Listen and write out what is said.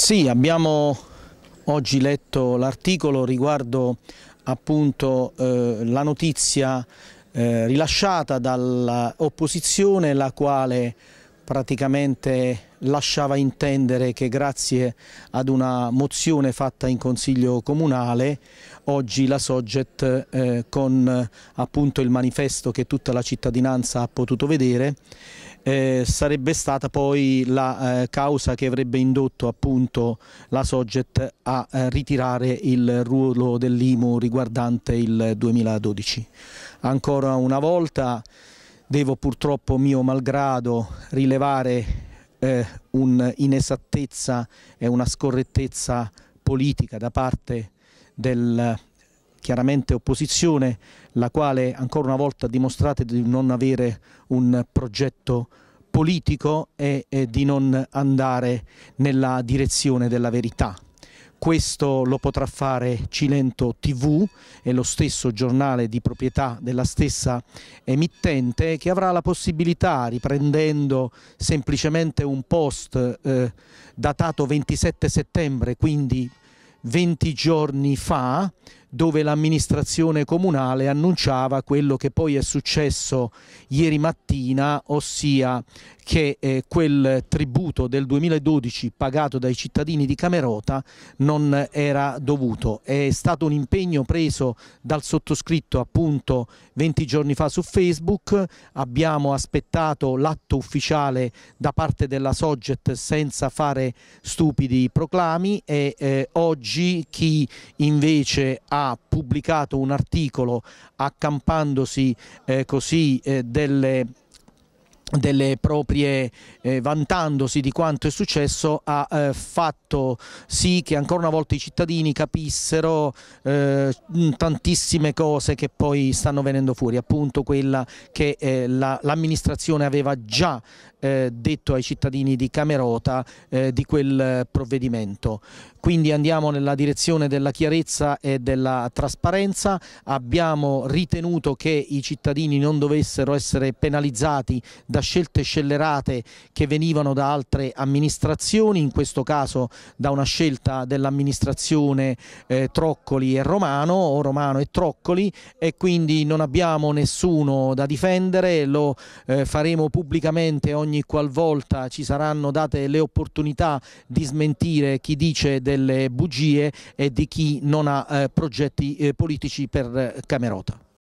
Sì, abbiamo oggi letto l'articolo riguardo appunto eh, la notizia eh, rilasciata dall'opposizione la quale praticamente lasciava intendere che grazie ad una mozione fatta in Consiglio Comunale oggi la Sogget eh, con appunto il manifesto che tutta la cittadinanza ha potuto vedere eh, sarebbe stata poi la eh, causa che avrebbe indotto appunto la Soget a eh, ritirare il ruolo dell'IMU riguardante il 2012. Ancora una volta devo purtroppo mio malgrado rilevare eh, un'inesattezza e una scorrettezza politica da parte del chiaramente opposizione, la quale ancora una volta ha dimostrato di non avere un progetto politico e, e di non andare nella direzione della verità. Questo lo potrà fare Cilento TV, è lo stesso giornale di proprietà della stessa emittente, che avrà la possibilità, riprendendo semplicemente un post eh, datato 27 settembre, quindi 20 giorni fa, dove l'amministrazione comunale annunciava quello che poi è successo ieri mattina, ossia che eh, quel tributo del 2012 pagato dai cittadini di Camerota non era dovuto. È stato un impegno preso dal sottoscritto appunto 20 giorni fa su Facebook, abbiamo aspettato l'atto ufficiale da parte della Soget senza fare stupidi proclami e eh, oggi chi invece ha ha pubblicato un articolo accampandosi eh, così eh, delle delle proprie, eh, vantandosi di quanto è successo, ha eh, fatto sì che ancora una volta i cittadini capissero eh, tantissime cose che poi stanno venendo fuori, appunto quella che eh, l'amministrazione la, aveva già eh, detto ai cittadini di Camerota eh, di quel provvedimento. Quindi andiamo nella direzione della chiarezza e della trasparenza, abbiamo ritenuto che i cittadini non dovessero essere penalizzati da da scelte scellerate che venivano da altre amministrazioni, in questo caso da una scelta dell'amministrazione eh, Troccoli e Romano, o Romano e Troccoli, e quindi non abbiamo nessuno da difendere, lo eh, faremo pubblicamente ogni qualvolta ci saranno date le opportunità di smentire chi dice delle bugie e di chi non ha eh, progetti eh, politici per eh, Camerota.